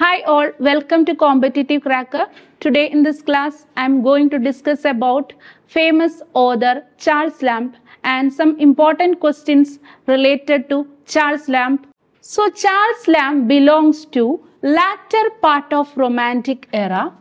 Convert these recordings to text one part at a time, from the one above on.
Hi all, welcome to Competitive Cracker. Today in this class, I am going to discuss about famous author Charles Lamb and some important questions related to Charles Lamb. So Charles Lamb belongs to latter part of Romantic era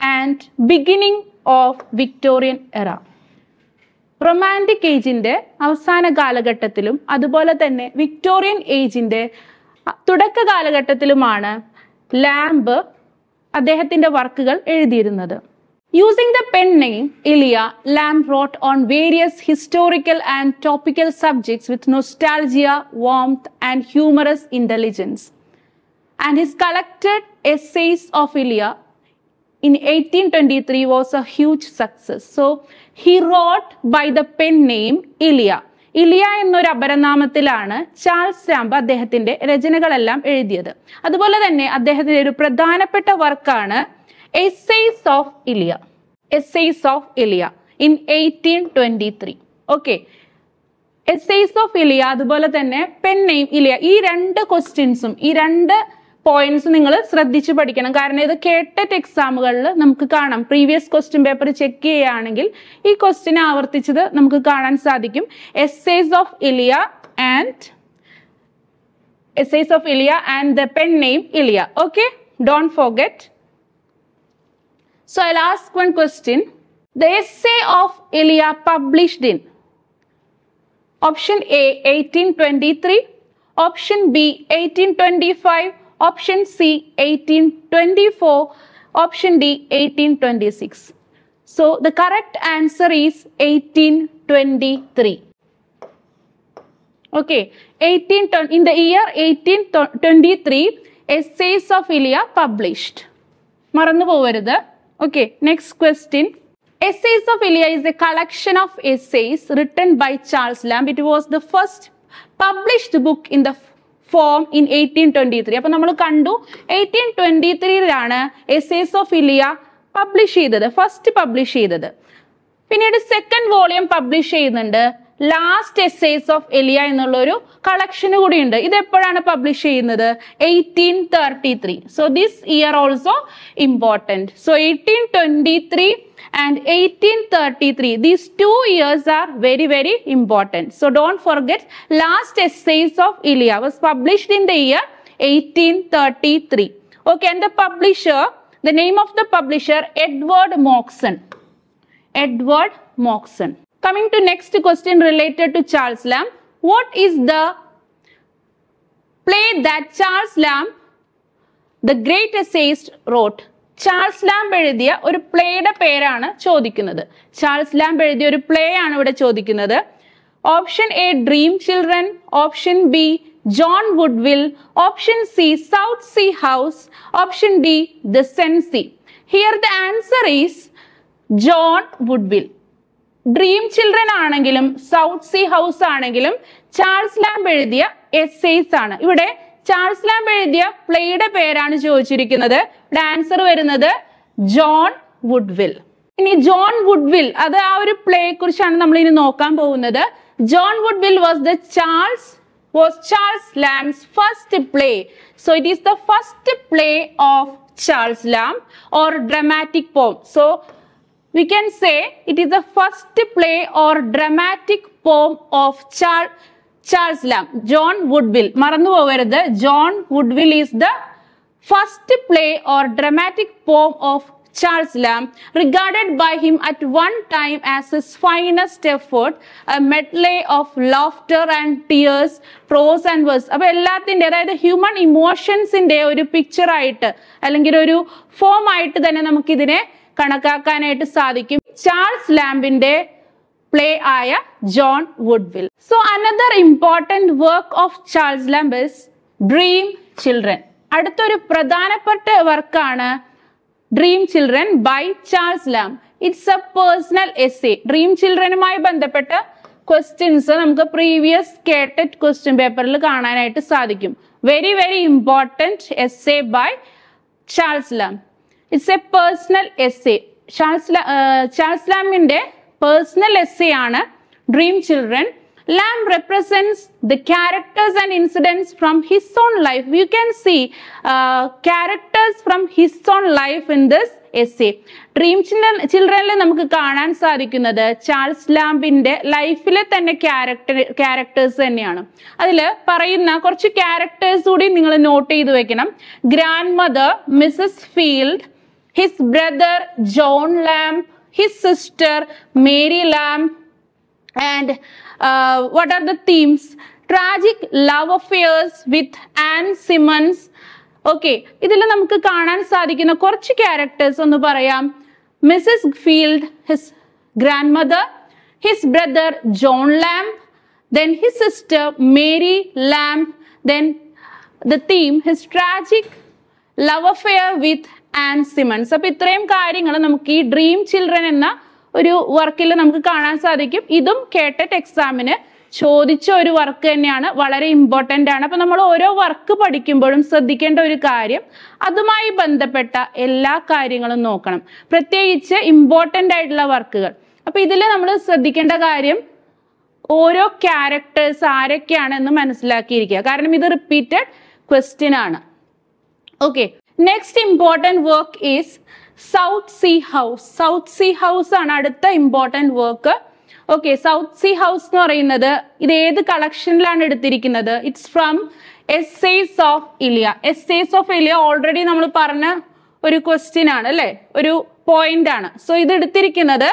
and beginning of Victorian era. Romantic ഏജിൻ്റെ അവസാന കാലഘട്ടത്തിലും അതുപോലെ തന്നെ Victorian ഏജിൻ്റെ തുടക്ക കാലഘട്ടത്തിലുമാണ് lamp അദ്ദേഹത്തിന്റെ വർക്കുകൾ എഴുതിയിരുന്നത് using the pen name Elia Lamb wrote on various historical and topical subjects with nostalgia warmth and humorous intelligence and his collected essays of Elia in eighteen twenty three was a huge success so he wrote by the pen name Elia Elia എന്നൊരു അപരനാമത്തിലാണ് Charles രാംബ് അദ്ദേഹത്തിന്റെ രചനകളെല്ലാം എഴുതിയത് അതുപോലെ തന്നെ അദ്ദേഹത്തിന്റെ ഒരു പ്രധാനപ്പെട്ട വർക്കാണ് essays of Elia essays of Elia in eighteen twenty three okay essays of Elia അതുപോലെ തന്നെ പെൻ നെയിം ഇലിയ ഈ രണ്ട് ക്വസ്റ്റ്യൻസും ഈ രണ്ട് പോയിന്റ്സ് നിങ്ങൾ ശ്രദ്ധിച്ച് പഠിക്കണം കാരണം ഇത് കേട്ടറ്റ് എക്സാമുകളിൽ നമുക്ക് കാണാം പ്രീവിയസ് ക്വസ്റ്റ്യൻ പേപ്പർ ചെക്ക് ചെയ്യുകയാണെങ്കിൽ ഈ ക്വസ്റ്റ്യൻ ആവർത്തിച്ചത് നമുക്ക് കാണാൻ സാധിക്കും essays of Elia and essays of Elia and the pen name Elia okay don't forget so I last one question the essay of Elia published in option A eighteen twenty three option B eighteen twenty five option C 1824 option D 1826 so the correct answer is 1823 okay 18 in the year 1823 essays of ilia published okay next question essays of ilia is a collection of essays written by charles lamb it was the first published book in the form in eighteen twenty three അപ്പൊ നമ്മൾ കണ്ടു eighteen twenty ത്രീയിലാണ് essays of Elia publish ചെയ്തത് first publish ചെയ്തത് പിന്നീട് second volume publish ചെയ്യുന്നുണ്ട് last essays of Elia എന്നുള്ള ഒരു കളക്ഷന് കൂടി ഉണ്ട് ഇത് എപ്പോഴാണ് പബ്ലിഷ് ചെയ്യുന്നത് eighteen thirty three so this year also important so eighteen twenty three and eighteen thirty three these two years are very very important so don't forget last essays of ഇലിയ was published in the year eighteen thirty three okay and the publisher the name of the publisher Edward Moxon Edward Moxon Coming to next question related to Charles Lamb. What is the play that Charles Lamb, the great essayist, wrote? Charles Lamb എഴുതിയ ഒരു പ്ലേയുടെ പേരാണ് ചോദിക്കുന്നത് Charles Lamb എഴുതിയ ഒരു play ആണ് ഇവിടെ ചോദിക്കുന്നത് option A dream children option B John Woodville option C South Sea House option D the സെൻസി here the answer is John Woodville dream children ആണെങ്കിലും സൗത്ത് സി ഹൗസ് ആണെങ്കിലും ചാൾസ് ലാംബ് എഴുതിയ essays ആണ് ഇവിടെ Charles Lamb എഴുതിയ പ്ലേയുടെ പേരാണ് ചോദിച്ചിരിക്കുന്നത് ഇവിടെ ആൻസർ വരുന്നത് ജോൺ വുഡ്വിൽ ഇനി ജോൺ വുഡ്വിൽ അത് ആ ഒരു പ്ലേയെ കുറിച്ചാണ് നമ്മൾ ഇനി നോക്കാൻ പോകുന്നത് John Woodville was the Charles was Charles Lamb's first play so it is the first play of Charles Lamb or dramatic poem so we can say it is the first play or dramatic poem of Char Charles Lamb, John Woodville. മറന്നു പോകരുത് John Woodville is the first play or dramatic poem of Charles Lamb regarded by him at one time as his finest effort medley of laughter and tears prose and verse അപ്പൊ എല്ലാത്തിന്റെ അതായത് human ഇമോഷൻസിന്റെ ഒരു പിക്ചറായിട്ട് അല്ലെങ്കിൽ ഒരു form ആയിട്ട് തന്നെ നമുക്കിതിനെ കണക്കാക്കാനായിട്ട് സാധിക്കും ചാൾസ് ലാമ്പിന്റെ പ്ലേ ആയ John Woodville so another important work of Charles Lamb dream children അടുത്തൊരു പ്രധാനപ്പെട്ട വർക്കാണ് dream children by Charles Lamb it's a personal a dream ചിൽഡ്രനുമായി ബന്ധപ്പെട്ട ക്വസ്റ്റ്യൻസ് നമുക്ക് പ്രീവിയസ് കേട്ടറ്റ് ക്വസ്റ്റ്യൻ പേപ്പറിൽ കാണാനായിട്ട് സാധിക്കും very very important a by Charles Lamb it's a personal essay Charles ലാമിന്റെ പേഴ്സണൽ എസ് എ ആണ് dream children Lamb represents the characters and incidents from his own life you can see characters from his own life in this essay dream children ചിൽഡ്രനിൽ നമുക്ക് കാണാൻ സാധിക്കുന്നത് Charles ലാംബിന്റെ ലൈഫിലെ തന്നെ character characters തന്നെയാണ് അതിൽ പറയുന്ന കുറച്ച് ക്യാരക്ടേഴ്സ് കൂടി നിങ്ങൾ നോട്ട് ചെയ്ത് വെക്കണം grandmother Mrs Field his brother John Lamb, his sister Mary Lamb, and uh, what are the themes? Tragic love affairs with Anne Simmons. Okay ഇതിൽ നമുക്ക് കാണാൻ സാധിക്കുന്ന കുറച്ച് ക്യാരക്ടേഴ്സ് ഒന്ന് പറയാം Mrs Field his grandmother his brother John Lamb then his sister Mary Lamb then the theme his tragic love affair with Anne Simmons അപ്പൊ ഇത്രയും കാര്യങ്ങൾ നമുക്ക് ഈ ഡ്രീം ചിൽഡ്രൻ എന്ന ഒരു വർക്കിൽ നമുക്ക് കാണാൻ സാധിക്കും ഇതും കേട്ടറ്റ് എക്സാമിന് e ചോദിച്ച ഒരു വർക്ക് തന്നെയാണ് വളരെ ഇമ്പോർട്ടൻ്റ് ആണ് അപ്പം നമ്മൾ ഓരോ വർക്ക് പഠിക്കുമ്പോഴും ശ്രദ്ധിക്കേണ്ട ഒരു കാര്യം അതുമായി ബന്ധപ്പെട്ട എല്ലാ കാര്യങ്ങളും നോക്കണം പ്രത്യേകിച്ച് ഇമ്പോർട്ടൻ്റ് ആയിട്ടുള്ള വർക്കുകൾ അപ്പം ഇതിൽ നമ്മൾ ശ്രദ്ധിക്കേണ്ട കാര്യം ഓരോ ക്യാരക്ടേഴ്സ് ആരൊക്കെയാണെന്ന് മനസ്സിലാക്കിയിരിക്കുക കാരണം ഇത് റിപ്പീറ്റഡ് ക്വസ്റ്റ്യൻ ആണ് okay next important work is South Sea House South Sea House ആണ് അടുത്ത important work okay South Sea House എന്ന് പറയുന്നത് ഇത് ഏത് കളക്ഷനിലാണ് എടുത്തിരിക്കുന്നത് it's from essays of Elia essays of Elia already നമ്മൾ പറഞ്ഞ ഒരു ക്വസ്റ്റ്യൻ ആണ് അല്ലേ ഒരു പോയിന്റ് ആണ് സോ ഇത് എടുത്തിരിക്കുന്നത്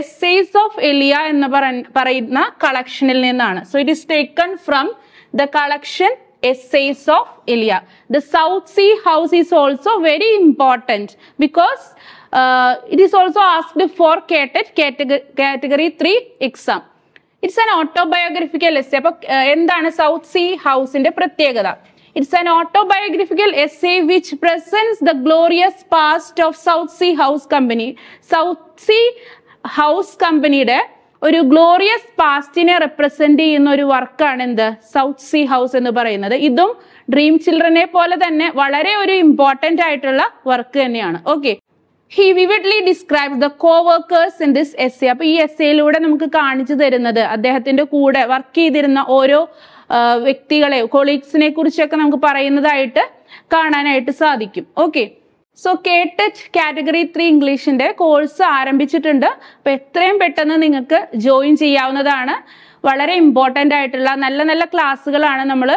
എസ്സേസ് ഓഫ് എലിയ എന്ന് പറയുന്ന കളക്ഷനിൽ നിന്നാണ് so it is taken from the collection essays of Elia. The South Sea house is also very important because uh, it is also asked for KTET category, category 3 exam. It's an autobiographical essay അപ്പൊ uh, എന്താണ് South Sea ഹൗസിന്റെ പ്രത്യേകത it's an autobiographical essay which presents the glorious past of South Sea House company South Sea House കമ്പനിയുടെ ഒരു glorious പാസ്റ്റിനെ represent ചെയ്യുന്ന ഒരു വർക്കാണ് എന്ത് സൗത്ത് സി ഹൗസ് എന്ന് പറയുന്നത് ഇതും ഡ്രീം ചിൽഡ്രനെ പോലെ തന്നെ വളരെ ഒരു ഇമ്പോർട്ടന്റ് ആയിട്ടുള്ള വർക്ക് തന്നെയാണ് okay he vividly describes the coworkers in this essay അപ്പൊ ഈ എസ് എയിലൂടെ നമുക്ക് കാണിച്ചു തരുന്നത് അദ്ദേഹത്തിന്റെ കൂടെ വർക്ക് ചെയ്തിരുന്ന ഓരോ വ്യക്തികളെ കൊളീഗ്സിനെ കുറിച്ചൊക്കെ നമുക്ക് പറയുന്നതായിട്ട് കാണാനായിട്ട് സാധിക്കും okay so KTET category three ഇംഗ്ലീഷിന്റെ കോഴ്സ് ആരംഭിച്ചിട്ടുണ്ട് അപ്പൊ എത്രയും പെട്ടെന്ന് നിങ്ങൾക്ക് ജോയിൻ ചെയ്യാവുന്നതാണ് വളരെ ഇമ്പോർട്ടൻ്റ് ആയിട്ടുള്ള നല്ല നല്ല ക്ലാസ്സുകളാണ് നമ്മൾ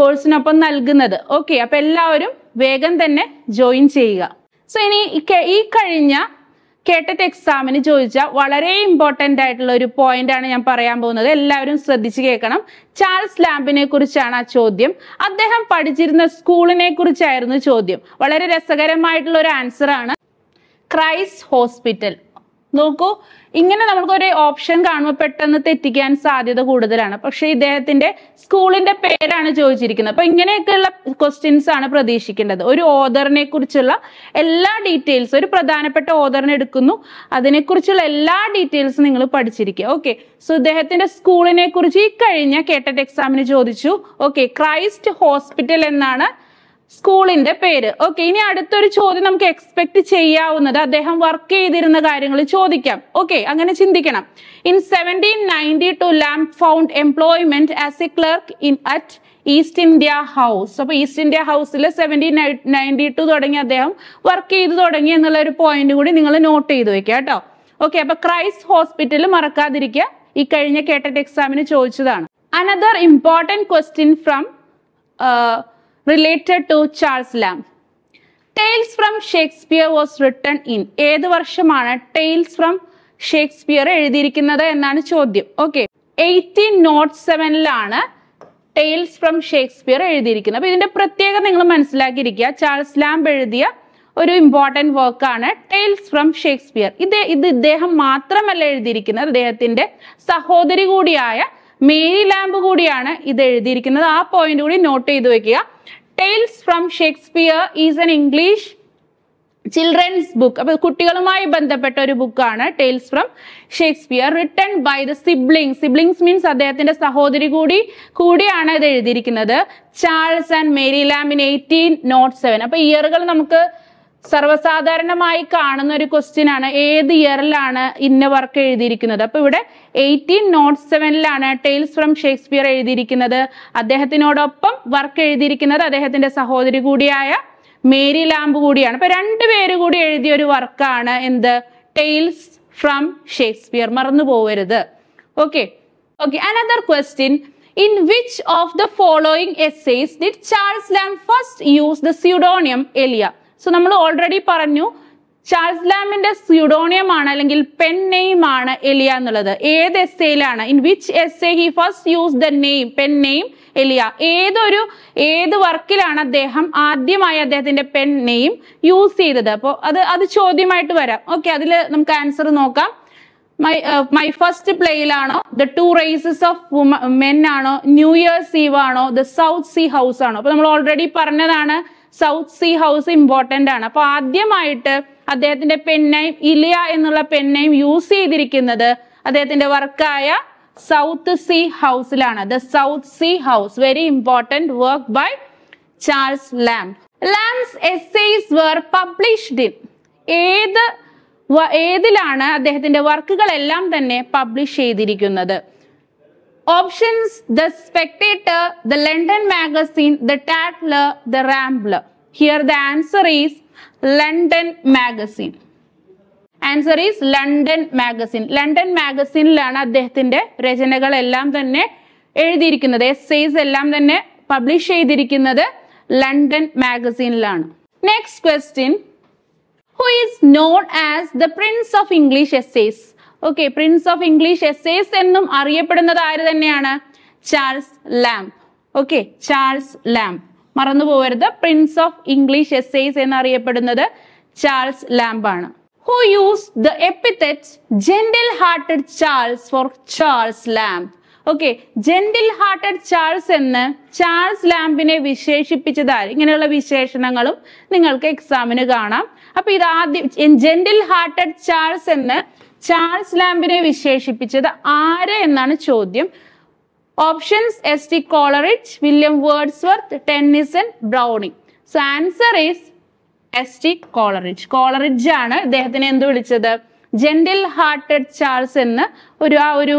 കോഴ്സിനൊപ്പം നൽകുന്നത് ഓക്കെ അപ്പൊ എല്ലാവരും വേഗം തന്നെ ജോയിൻ ചെയ്യുക സോ ഇനി ഈ കഴിഞ്ഞ കേട്ടിട്ട് എക്സാമിന് ചോദിച്ച വളരെ ഇമ്പോർട്ടൻ്റ് ആയിട്ടുള്ള ഒരു പോയിന്റ് ആണ് ഞാൻ പറയാൻ പോകുന്നത് എല്ലാവരും ശ്രദ്ധിച്ച് കേൾക്കണം ചാൾസ് ലാമ്പിനെ കുറിച്ചാണ് ആ ചോദ്യം അദ്ദേഹം പഠിച്ചിരുന്ന സ്കൂളിനെ കുറിച്ചായിരുന്നു ചോദ്യം വളരെ രസകരമായിട്ടുള്ള ഒരു ആൻസർ ആണ് ക്രൈസ് ഹോസ്പിറ്റൽ നോക്കൂ ഇങ്ങനെ നമുക്കൊരു ഓപ്ഷൻ കാണുമ്പോൾ പെട്ടെന്ന് തെറ്റിക്കാൻ സാധ്യത കൂടുതലാണ് പക്ഷെ ഇദ്ദേഹത്തിന്റെ സ്കൂളിന്റെ പേരാണ് ചോദിച്ചിരിക്കുന്നത് അപ്പൊ ഇങ്ങനെയൊക്കെയുള്ള ക്വസ്റ്റ്യൻസ് ആണ് പ്രതീക്ഷിക്കേണ്ടത് ഒരു ഓദറിനെ കുറിച്ചുള്ള എല്ലാ ഡീറ്റെയിൽസ് ഒരു പ്രധാനപ്പെട്ട ഓദറിനെ എടുക്കുന്നു അതിനെക്കുറിച്ചുള്ള എല്ലാ ഡീറ്റെയിൽസും നിങ്ങൾ പഠിച്ചിരിക്കുക ഓക്കെ സോ ഇദ്ദേഹത്തിന്റെ സ്കൂളിനെ കുറിച്ച് ഈ കഴിഞ്ഞ കേട്ടറ്റ് എക്സാമിന് ചോദിച്ചു ഓക്കെ ക്രൈസ്റ്റ് ഹോസ്പിറ്റൽ എന്നാണ് സ്കൂളിന്റെ പേര് ഓക്കെ ഇനി അടുത്തൊരു ചോദ്യം നമുക്ക് എക്സ്പെക്ട് ചെയ്യാവുന്നത് അദ്ദേഹം വർക്ക് ചെയ്തിരുന്ന കാര്യങ്ങൾ ചോദിക്കാം ഓക്കെ അങ്ങനെ ചിന്തിക്കണം in seventeen ninety two Lamb found employment as a clerk in at East India House അപ്പൊ ഈസ്റ്റ് ഇന്ത്യ ഹൗസിൽ സെവൻറ്റീൻ നയൻറ്റി ടു തുടങ്ങി അദ്ദേഹം വർക്ക് ചെയ്തു തുടങ്ങി എന്നുള്ള ഒരു പോയിന്റ് കൂടി നിങ്ങൾ നോട്ട് ചെയ്ത് വെക്കുക കേട്ടോ ഓക്കെ അപ്പൊ ക്രൈസ്റ്റ് ഹോസ്പിറ്റൽ മറക്കാതിരിക്കുക ഈ കഴിഞ്ഞ കേട്ടറ്റ് എക്സാമിന് ചോദിച്ചതാണ് another important question from related to Charles Lamb tales from Shakespeare was written in ഏത് വർഷമാണ് ടെയിൽസ് ഫ്രം ഷേക്സ്പിയർ എഴുതിയിരിക്കുന്നത് എന്നാണ് ചോദ്യം ഓക്കെ എയ്റ്റീൻ നോട്ട് സെവനിലാണ് ടെയിൽസ് ഫ്രം ഷേക്സ്പിയർ എഴുതിയിരിക്കുന്നത് അപ്പൊ ഇതിന്റെ പ്രത്യേകത നിങ്ങൾ മനസ്സിലാക്കിയിരിക്കുക ചാൾസ് ലാംബ് എഴുതിയ ഒരു ഇമ്പോർട്ടന്റ് വർക്കാണ് ടെയിൽസ് ഫ്രം ഷേക്സ്പിയർ ഇത് ഇത് ഇദ്ദേഹം മാത്രമല്ല എഴുതിയിരിക്കുന്നത് അദ്ദേഹത്തിന്റെ സഹോദരി കൂടിയായ മേരി ലാംബ് കൂടിയാണ് ഇത് എഴുതിയിരിക്കുന്നത് ആ പോയിന്റ് കൂടി നോട്ട് ചെയ്ത് വെക്കുക tales from Shakespeare is an English children's book അപ്പൊ കുട്ടികളുമായി ബന്ധപ്പെട്ട ഒരു ബുക്കാണ് tales from Shakespeare written by the sibling siblings means അദ്ദേഹത്തിന്റെ സഹോദരി കൂടി കൂടിയാണ് ഇത് എഴുതിയിരിക്കുന്നത് Charles and Mary Lamb in eighteen nought seven അപ്പൊ ഇയറുകൾ നമുക്ക് സർവ്വസാധാരണമായി കാണുന്ന ഒരു ക്വസ്റ്റ്യൻ ആണ് ഏത് ഇയറിലാണ് ഇന്ന വർക്ക് എഴുതിയിരിക്കുന്നത് അപ്പൊ ഇവിടെ എയ്റ്റീൻ നോട്ട് സെവനിലാണ് ടെയിൽസ് ഫ്രം ഷേക്സ്പിയർ എഴുതിയിരിക്കുന്നത് അദ്ദേഹത്തിനോടൊപ്പം വർക്ക് എഴുതിയിരിക്കുന്നത് അദ്ദേഹത്തിന്റെ സഹോദരി കൂടിയായ മേരി ലാംബ് കൂടിയാണ് അപ്പൊ രണ്ടുപേര് കൂടി എഴുതിയ ഒരു വർക്കാണ് എന്ത് ടെയിൽസ് ഫ്രം ഷേക്സ്പിയർ മറന്നു പോവരുത് okay okay another question in which of the following essays did Charles Lamb first use the pseudonym Elia so നമ്മൾ ഓൾറെഡി പറഞ്ഞു ചാൾസ് ലാമിന്റെ സ്യൂഡോണിയം ആണ് അല്ലെങ്കിൽ പെൻ നെയിം ആണ് എലിയ എന്നുള്ളത് ഏത് എസ്സേയിലാണ് in which essay he first use the name pen name Elia ഏതൊരു ഏത് വർക്കിലാണ് അദ്ദേഹം ആദ്യമായി അദ്ദേഹത്തിന്റെ പെൻ നെയിം യൂസ് ചെയ്തത് അപ്പോൾ അത് അത് ചോദ്യമായിട്ട് വരാം ഓക്കെ അതിൽ നമുക്ക് ആൻസർ നോക്കാം മൈ മൈ ഫസ്റ്റ് പ്ലേയിലാണോ the two races of men ആണോ ന്യൂ ഇയേഴ്സ് ഈവ് ആണോ ദ സൗത്ത് സീ ഹൗസ് ആണോ അപ്പൊ നമ്മൾ ഓൾറെഡി പറഞ്ഞതാണ് സൗത്ത് സീ ഹൗസ് ഇമ്പോർട്ടന്റ് ആണ് അപ്പോൾ ആദ്യമായിട്ട് അദ്ദേഹത്തിന്റെ പെണ്ണയും ഇലിയ എന്നുള്ള പെണ്ണയും യൂസ് ചെയ്തിരിക്കുന്നത് അദ്ദേഹത്തിന്റെ വർക്കായ സൗത്ത് സീ ഹൗസിലാണ് the South Sea House very important work by Charles Lamb Lamb's essays were published in ഏത് ഏതിലാണ് അദ്ദേഹത്തിന്റെ വർക്കുകളെല്ലാം തന്നെ പബ്ലിഷ് ചെയ്തിരിക്കുന്നത് options the Spectator the London Magazine the Tatler the Rambler here the answer is London Magazine answer is London Magazine London മാഗസിനിലാണ് അദ്ദേഹത്തിന്റെ രചനകളെല്ലാം തന്നെ എഴുതിയിരിക്കുന്നത് എസ്സേസ് എല്ലാം തന്നെ പബ്ലിഷ് ചെയ്തിരിക്കുന്നത് ലണ്ടൻ മാഗസിനിലാണ് next question who is known as the Prince of English essays okay prince of English essays എന്നും അറിയപ്പെടുന്നത് ആര് തന്നെയാണ് Charles Lamb okay Charles Lamb മറന്നു പോകരുത് പ്രിൻസ് ഓഫ് ഇംഗ്ലീഷ് എസ്സേസ് എന്നറിയപ്പെടുന്നത് ചാൾസ് ആണ് who use the epithet gentle hearted Charles for Charles Lamb okay gentle hearted Charles എന്ന് Charles ലാംബിനെ വിശേഷിപ്പിച്ചതായി ഇങ്ങനെയുള്ള വിശേഷണങ്ങളും നിങ്ങൾക്ക് എക്സാമിന് കാണാം അപ്പൊ ഇത് ആദ്യം ജെന്റിൽ ഹാർട്ടഡ് ചാൾസ് എന്ന് ചാൾസ് ലാമ്പിനെ വിശേഷിപ്പിച്ചത് ആര് എന്നാണ് ചോദ്യം options S T Coleridge William Wordsworth Tennyson Browning so answer is S T Coleridge Coleridge ആണ് ഇദ്ദേഹത്തിനെ എന്ത് വിളിച്ചത് ജെന്റിൽ ഹാർട്ടഡ് ചാൾസ് എന്ന് ഒരു ആ ഒരു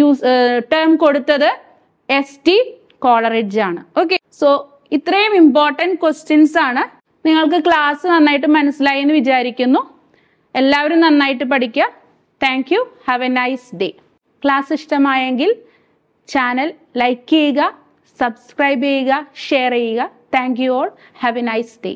യൂസ് ടേം കൊടുത്തത് എസ് ടി കോളറിഡ്ജ് ആണ് ഓക്കെ സോ ഇത്രയും ഇമ്പോർട്ടൻറ്റ് ക്വസ്റ്റ്യൻസ് ആണ് നിങ്ങൾക്ക് ക്ലാസ് നന്നായിട്ട് മനസ്സിലായി എന്ന് വിചാരിക്കുന്നു എല്ലാവരും നന്നായിട്ട് പഠിക്കുക thank you have a nice day class ഇഷ്ടമായെങ്കിൽ ചാനൽ ലൈക്ക് ചെയ്യുക സബ്സ്ക്രൈബ് ചെയ്യുക ഷെയർ ചെയ്യുക thank you all have a nice day